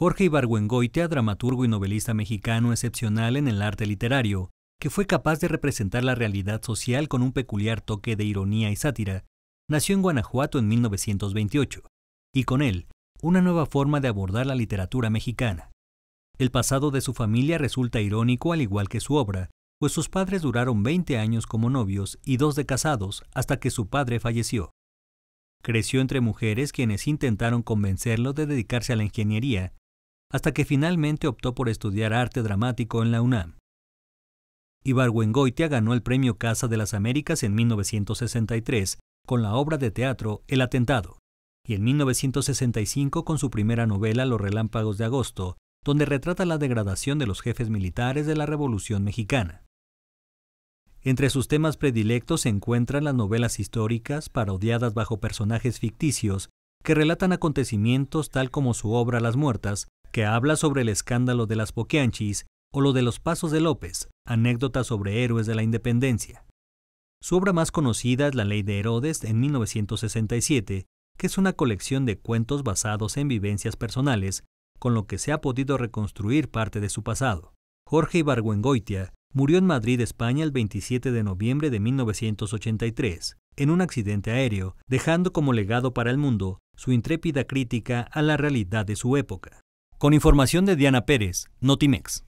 Jorge Ibargüengoitia, dramaturgo y novelista mexicano excepcional en el arte literario, que fue capaz de representar la realidad social con un peculiar toque de ironía y sátira, nació en Guanajuato en 1928, y con él, una nueva forma de abordar la literatura mexicana. El pasado de su familia resulta irónico al igual que su obra, pues sus padres duraron 20 años como novios y dos de casados hasta que su padre falleció. Creció entre mujeres quienes intentaron convencerlo de dedicarse a la ingeniería hasta que finalmente optó por estudiar arte dramático en la UNAM. Ibargüengoitia ganó el Premio Casa de las Américas en 1963 con la obra de teatro El Atentado, y en 1965 con su primera novela Los Relámpagos de Agosto, donde retrata la degradación de los jefes militares de la Revolución Mexicana. Entre sus temas predilectos se encuentran las novelas históricas parodiadas bajo personajes ficticios que relatan acontecimientos tal como su obra Las Muertas, que habla sobre el escándalo de las Poquianchis o lo de los Pasos de López, anécdotas sobre héroes de la independencia. Su obra más conocida es La Ley de Herodes en 1967, que es una colección de cuentos basados en vivencias personales, con lo que se ha podido reconstruir parte de su pasado. Jorge Ibargüengoitia murió en Madrid, España, el 27 de noviembre de 1983, en un accidente aéreo, dejando como legado para el mundo su intrépida crítica a la realidad de su época. Con información de Diana Pérez, Notimex.